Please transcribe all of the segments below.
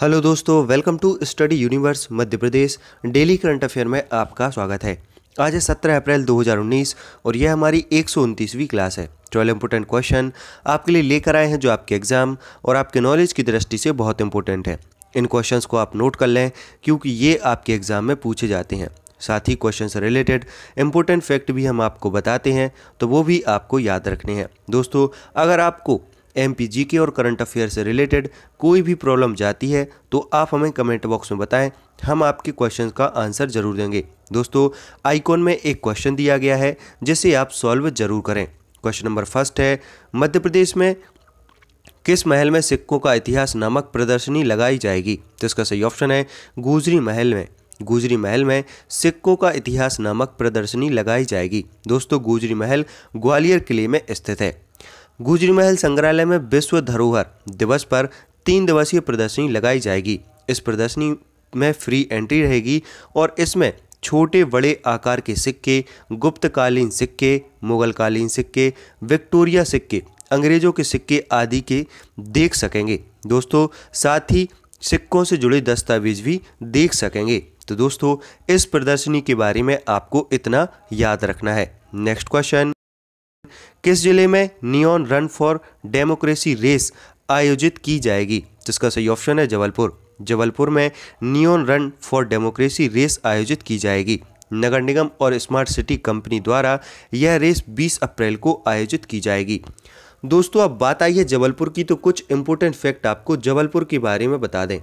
hello दोस्तों welcome to study universe Madhya Pradesh daily current affair में आपका स्वागत है आज है 17 अप्रैल 2019 और यह हमारी एक क्लास है ट्वेल्व इंपॉर्टेंट क्वेश्चन आपके लिए लेकर आए हैं जो आपके एग्ज़ाम और आपके नॉलेज की दृष्टि से बहुत इंपॉर्टेंट है इन क्वेश्चंस को आप नोट कर लें क्योंकि ये आपके एग्ज़ाम में पूछे जाते हैं साथ ही क्वेश्चन से रिलेटेड इंपॉर्टेंट फैक्ट भी हम आपको बताते हैं तो वो भी आपको याद रखने हैं दोस्तों अगर आपको एम पी और करंट अफेयर से रिलेटेड कोई भी प्रॉब्लम जाती है तो आप हमें कमेंट बॉक्स में बताएं हम आपके क्वेश्चन का आंसर जरूर देंगे दोस्तों आइकॉन में एक क्वेश्चन दिया गया है जिसे आप सॉल्व जरूर करें क्वेश्चन नंबर फर्स्ट है मध्य प्रदेश में किस महल में सिक्कों का इतिहास नामक प्रदर्शनी लगाई जाएगी तो इसका सही ऑप्शन है गुजरी महल में गुजरी महल में सिक्कों का इतिहास नामक प्रदर्शनी लगाई जाएगी दोस्तों गुजरी महल ग्वालियर किले में स्थित है गुजरी महल संग्रहालय में विश्व धरोहर दिवस पर तीन दिवसीय प्रदर्शनी लगाई जाएगी इस प्रदर्शनी में फ्री एंट्री रहेगी और इसमें छोटे बड़े आकार के सिक्के गुप्तकालीन सिक्के मुगलकालीन सिक्के विक्टोरिया सिक्के अंग्रेज़ों के सिक्के आदि के देख सकेंगे दोस्तों साथ ही सिक्कों से जुड़े दस्तावेज भी देख सकेंगे तो दोस्तों इस प्रदर्शनी के बारे में आपको इतना याद रखना है नेक्स्ट क्वेश्चन किस जिले में neon run for democracy race आयोजित की जाएगी जिसका सही ऑप्शन है जबलपुर जबलपुर में neon run for democracy race आयोजित की जाएगी नगर निगम और स्मार्ट सिटी कंपनी द्वारा यह रेस 20 अप्रैल को आयोजित की जाएगी दोस्तों अब बात आई है जबलपुर की तो कुछ इंपोर्टेंट फैक्ट आपको जबलपुर के बारे में बता दें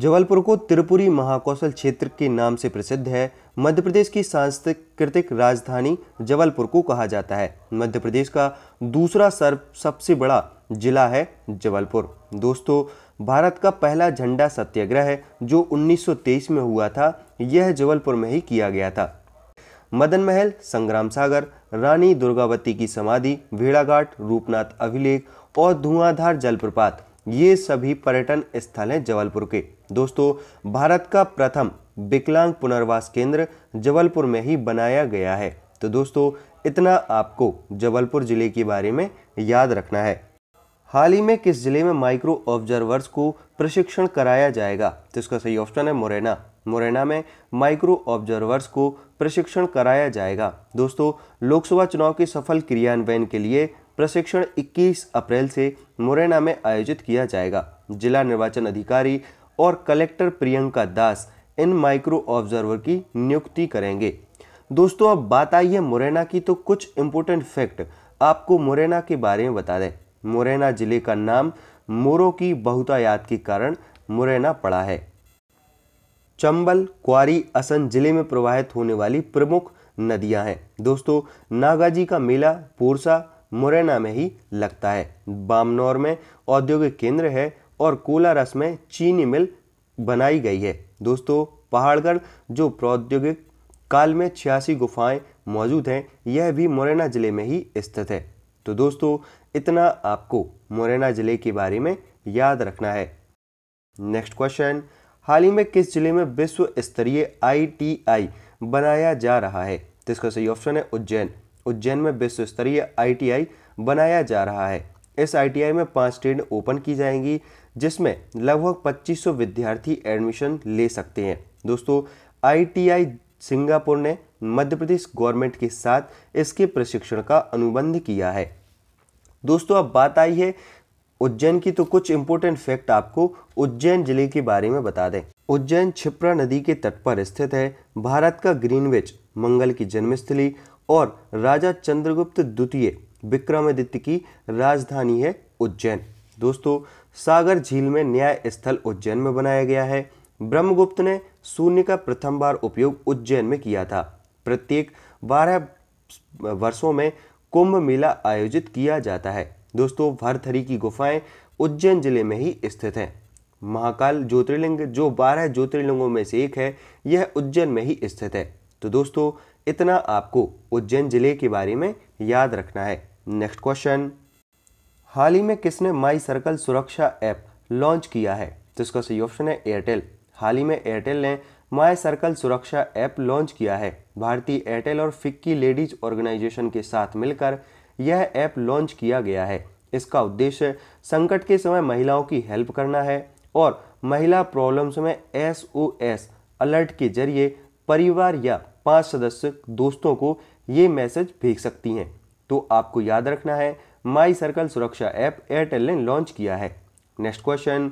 जबलपुर को त्रिपुरी महाकौशल क्षेत्र के नाम से प्रसिद्ध है मध्य प्रदेश की सांस्कृतिक राजधानी जबलपुर को कहा जाता है मध्य प्रदेश का दूसरा सर्व सबसे बड़ा जिला है जबलपुर दोस्तों भारत का पहला झंडा सत्याग्रह है जो 1923 में हुआ था यह जबलपुर में ही किया गया था मदन महल संग्राम सागर रानी दुर्गावती की समाधि भेड़ाघाट रूपनाथ अभिलेख और धुआंधार जलप्रपात ये सभी पर्यटन स्थल हैं जबलपुर के दोस्तों भारत का प्रथम विकलांग पुनर्वास केंद्र जबलपुर में ही बनाया गया है तो दोस्तों इतना आपको जबलपुर ज़िले के बारे में याद रखना है हाल ही में किस ज़िले में माइक्रो ऑब्जर्वर्स को प्रशिक्षण कराया जाएगा तो इसका सही ऑप्शन है मुरैना मुरैना में माइक्रो ऑब्जर्वर्स को प्रशिक्षण कराया जाएगा दोस्तों लोकसभा चुनाव के सफल क्रियान्वयन के लिए प्रशिक्षण 21 अप्रैल से मुरैना में आयोजित किया जाएगा जिला निर्वाचन अधिकारी और कलेक्टर प्रियंका दास इन माइक्रो ऑब्जर्वर की नियुक्ति करेंगे दोस्तों अब बात आई है मुरैना की तो कुछ इंपोर्टेंट फैक्ट आपको मुरैना के बारे में बता दें मुरैना जिले का नाम मोरों की बहुतायात के कारण मुरैना पड़ा है चंबल क्वारी असन जिले में प्रवाहित होने वाली प्रमुख नदियां हैं दोस्तों नागाजी का मेला पोरसा मुरैना में ही लगता है बामनौर में औद्योगिक केंद्र है और कोला रस में चीनी मिल बनाई गई है दोस्तों पहाड़गढ़ जो प्रौद्योगिक काल में छियासी गुफाएं मौजूद हैं यह भी मुरैना ज़िले में ही स्थित है तो दोस्तों इतना आपको मुरैना ज़िले के बारे में याद रखना है नेक्स्ट क्वेश्चन हाल ही में किस जिले में विश्व स्तरीय आईटीआई बनाया जा रहा है तो इसका सही ऑप्शन है उज्जैन उज्जैन में विश्व स्तरीय आईटीआई बनाया जा रहा है इस आईटीआई में पाँच ट्रेन ओपन की जाएंगी जिसमें लगभग 2500 विद्यार्थी एडमिशन ले सकते हैं दोस्तों आईटीआई सिंगापुर ने मध्य प्रदेश गवर्नमेंट के साथ इसके प्रशिक्षण का अनुबंध किया है दोस्तों अब बात आई है उज्जैन की तो कुछ इंपोर्टेंट फैक्ट आपको उज्जैन जिले के बारे में बता दें उज्जैन छिप्रा नदी के तट पर स्थित है भारत का ग्रीनविच मंगल की जन्मस्थली और राजा चंद्रगुप्त द्वितीय विक्रमादित्य की राजधानी है उज्जैन दोस्तों सागर झील में न्याय स्थल उज्जैन में बनाया गया है ब्रह्मगुप्त ने शून्य का प्रथम बार उपयोग उज्जैन में किया था प्रत्येक बारह वर्षों में कुंभ मेला आयोजित किया जाता है दोस्तों भरथरी की गुफाएं उज्जैन जिले में ही स्थित हैं महाकाल ज्योतिर्लिंग जो बारह ज्योतिर्लिंगों में से एक है यह उज्जैन में ही स्थित है तो दोस्तों इतना आपको उज्जैन जिले के बारे में याद रखना है नेक्स्ट क्वेश्चन हाल ही में किसने my circle Suraksha app launch किया है तो इसका सही ऑप्शन है एयरटेल हाल ही में एयरटेल ने my circle Suraksha app launch किया है भारतीय एयरटेल और फिक्की लेडीज ऑर्गेनाइजेशन के साथ मिलकर यह ऐप लॉन्च किया गया है इसका उद्देश्य संकट के समय महिलाओं की हेल्प करना है और महिला प्रॉब्लम्स में एस ओ एस अलर्ट के जरिए परिवार या पांच सदस्य दोस्तों को ये मैसेज भेज सकती हैं तो आपको याद रखना है my circle Suraksha app Airtel ने लॉन्च किया है नेक्स्ट क्वेश्चन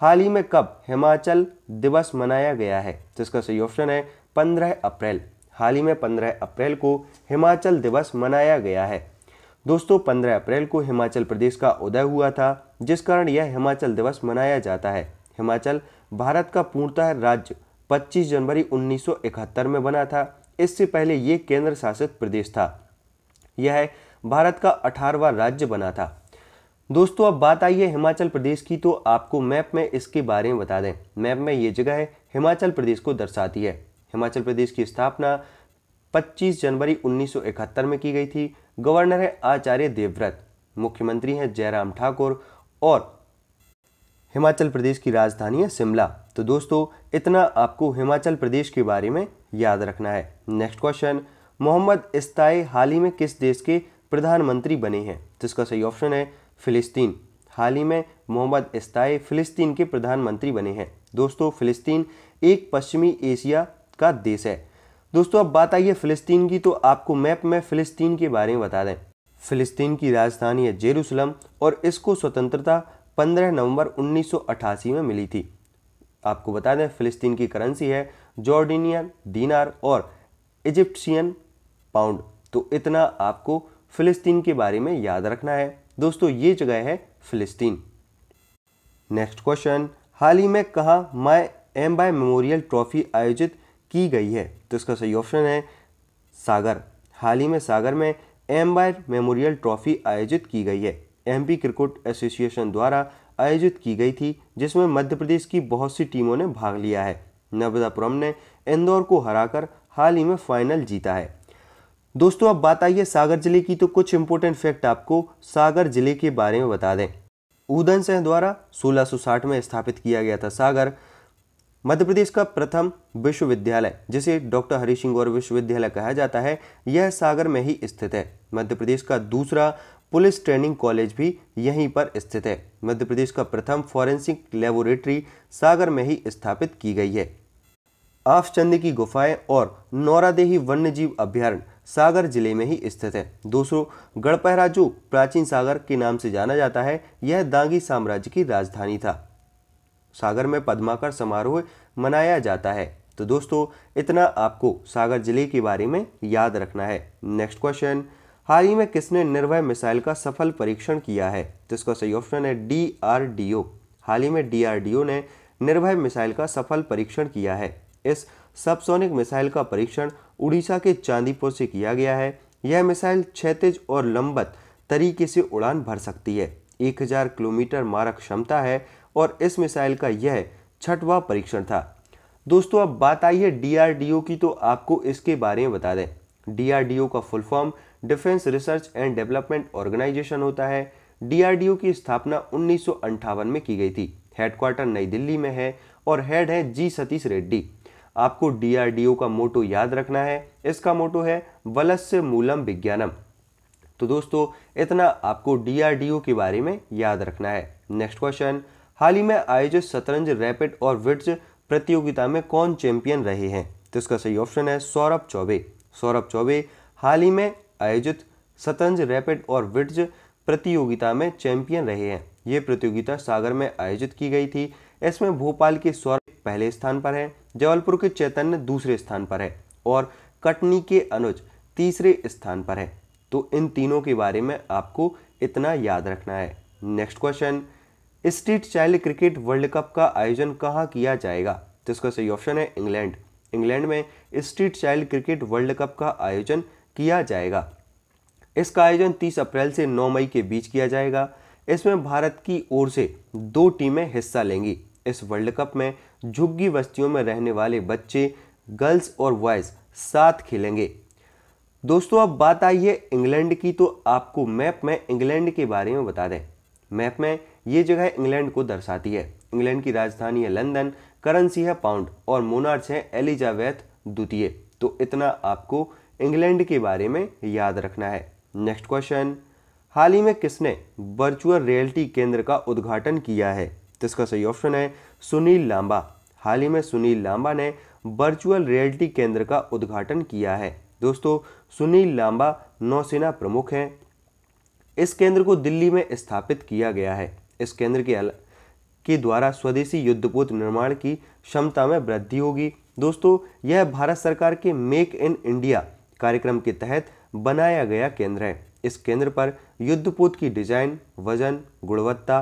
हाल ही में कब हिमाचल दिवस मनाया गया है जिसका तो सही ऑप्शन है 15 अप्रैल हाल ही में 15 अप्रैल को हिमाचल दिवस मनाया गया है दोस्तों 15 अप्रैल को हिमाचल प्रदेश का उदय हुआ था जिस कारण यह हिमाचल दिवस मनाया जाता है हिमाचल भारत का पूर्णतः राज्य 25 जनवरी 1971 में बना था इससे पहले ये केंद्र शासित प्रदेश था यह भारत का अठारवा राज्य बना था दोस्तों अब बात आई है हिमाचल प्रदेश की तो आपको मैप में इसके बारे में बता दें मैप में ये जगह है हिमाचल प्रदेश को दर्शाती है हिमाचल प्रदेश की स्थापना 25 जनवरी 1971 में की गई थी गवर्नर है आचार्य देवव्रत मुख्यमंत्री हैं जयराम ठाकुर और हिमाचल प्रदेश की राजधानी है शिमला तो दोस्तों इतना आपको हिमाचल प्रदेश के बारे में याद रखना है नेक्स्ट क्वेश्चन मोहम्मद इस्ताई हाल ही में किस देश के प्रधानमंत्री बने हैं तो इसका सही ऑप्शन है फिलिस्तीन हाल ही में मोहम्मद इस्ताई फिलिस्तीन के प्रधानमंत्री बने हैं दोस्तों फिलिस्तीन एक पश्चिमी एशिया का देश है दोस्तों अब बात आई है फिलिस्तीन की तो आपको मैप में फिलिस्तीन के बारे में बता दें फिलिस्तीन की राजधानी है जेरूसलम और इसको स्वतंत्रता 15 नवंबर 1988 में मिली थी आपको बता दें फिलिस्तीन की करेंसी है जॉर्डिनियन दीनार और इजिप्शियन पाउंड तो इतना आपको फिलिस्तीन के बारे में याद रखना है दोस्तों ये जगह है फिलिस्तीन नेक्स्ट क्वेश्चन हाल ही में कहा माई एम बाय मेमोरियल ट्रॉफी आयोजित की गई है तो इसका सही ऑप्शन है सागर हाल ही में सागर में एम बाय मेमोरियल ट्रॉफी आयोजित की गई है एमपी क्रिकेट एसोसिएशन द्वारा आयोजित की गई थी जिसमें मध्य प्रदेश की बहुत सी टीमों ने भाग लिया है नर्मदापुरम ने इंदौर को हराकर हाल ही में फाइनल जीता है दोस्तों अब बात आई है सागर जिले की तो कुछ इंपोर्टेंट फैक्ट आपको सागर जिले के बारे में बता दें उदन सिंह द्वारा 1660 में स्थापित किया गया था सागर मध्य प्रदेश का प्रथम विश्वविद्यालय जिसे डॉक्टर हरी सिंह गौर विश्वविद्यालय कहा जाता है यह सागर में ही स्थित है मध्य प्रदेश का दूसरा पुलिस ट्रेनिंग कॉलेज भी यहीं पर स्थित है मध्य प्रदेश का प्रथम फॉरेंसिक लेबोरेटरी सागर में ही स्थापित की गई है आफचंद की गुफाएं और नौरादेही वन्यजीव अभ्यारण्य सागर जिले में ही स्थित है दूसरों गढ़पहरा जो प्राचीन सागर के नाम से जाना जाता है यह दांगी साम्राज्य की राजधानी था सागर में पद्माकर समारोह मनाया जाता है तो दोस्तों इतना आपको सागर जिले के बारे में याद रखना है नेक्स्ट क्वेश्चन हाल ही में किसने निर्भय मिसाइल का सफल परीक्षण किया है तो इसका सही ऑप्शन है डीआरडीओ हाल ही में डीआरडीओ ने निर्भय मिसाइल का सफल परीक्षण किया है इस सबसोनिक मिसाइल का परीक्षण उड़ीसा के चांदीपुर से किया गया है यह मिसाइल क्षेत्रज और लंबत तरीके से उड़ान भर सकती है 1000 किलोमीटर मारक क्षमता है और इस मिसाइल का यह छठवां परीक्षण था दोस्तों अब बात आई है डीआरडीओ की तो आपको इसके बारे में बता दें डीआरडीओ का full form defence research and development organisation होता है डीआरडीओ की स्थापना उन्नीस में की गई थी हेडक्वार्टर नई दिल्ली में है और हेड है जी सतीश रेड्डी आपको डीआरडीओ का मोटो याद रखना है इसका मोटो है वलस्य मूलम विज्ञानम तो दोस्तों इतना आपको डीआरडीओ के बारे में याद रखना है नेक्स्ट क्वेश्चन हाल ही में आयोजित शतरंज रैपिड और विट्स प्रतियोगिता में कौन चैंपियन रहे हैं तो इसका सही ऑप्शन है सौरभ चौबे सौरभ चौबे हाल ही में आयोजित शतरंज रैपिड और विट्स प्रतियोगिता में चैंपियन रहे हैं ये प्रतियोगिता सागर में आयोजित की गई थी इसमें भोपाल के सौरभ पहले स्थान पर है जबलपुर के चैतन्य दूसरे स्थान पर है और कटनी के अनुज तीसरे स्थान पर है तो इन तीनों के बारे में आपको इतना याद रखना है next question street child cricket world cup का आयोजन कहाँ किया जाएगा तो इसका सही ऑप्शन है इंग्लैंड इंग्लैंड में street child cricket world cup का आयोजन किया जाएगा इसका आयोजन 30 अप्रैल से 9 मई के बीच किया जाएगा इसमें भारत की ओर से दो टीमें हिस्सा लेंगी इस वर्ल्ड कप में झुग्गी बस्तियों में रहने वाले बच्चे गर्ल्स और बॉयज़ साथ खेलेंगे दोस्तों अब बात आई है इंग्लैंड की तो आपको मैप में इंग्लैंड के बारे में बता दें मैप में ये जगह इंग्लैंड को दर्शाती है इंग्लैंड की राजधानी है लंदन करेंसी है पाउंड और मोनार्च है एलिजाबेथ द्वितीय तो इतना आपको इंग्लैंड के बारे में याद रखना है नेक्स्ट क्वेश्चन हाल ही में किसने वर्चुअल रियलिटी केंद्र का उद्घाटन किया है तो इसका सही ऑप्शन है सुनील लांबा हाल ही में सुनील लांबा ने वर्चुअल रियलिटी केंद्र का उद्घाटन किया है दोस्तों सुनील लांबा नौसेना प्रमुख हैं इस केंद्र को दिल्ली में स्थापित किया गया है इस केंद्र के के द्वारा स्वदेशी युद्धपोत निर्माण की क्षमता में वृद्धि होगी दोस्तों यह भारत सरकार के मेक इन इंडिया कार्यक्रम के तहत बनाया गया केंद्र है इस केंद्र पर युद्धपोत की डिजाइन वजन गुणवत्ता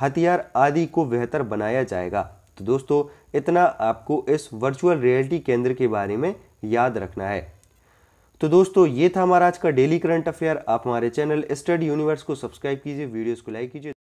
हथियार आदि को बेहतर बनाया जाएगा तो दोस्तों इतना आपको इस वर्चुअल रियलिटी केंद्र के बारे में याद रखना है तो दोस्तों ये था हमारा आज का डेली करंट अफेयर आप हमारे चैनल स्टडी यूनिवर्स को सब्सक्राइब कीजिए वीडियोस को लाइक कीजिए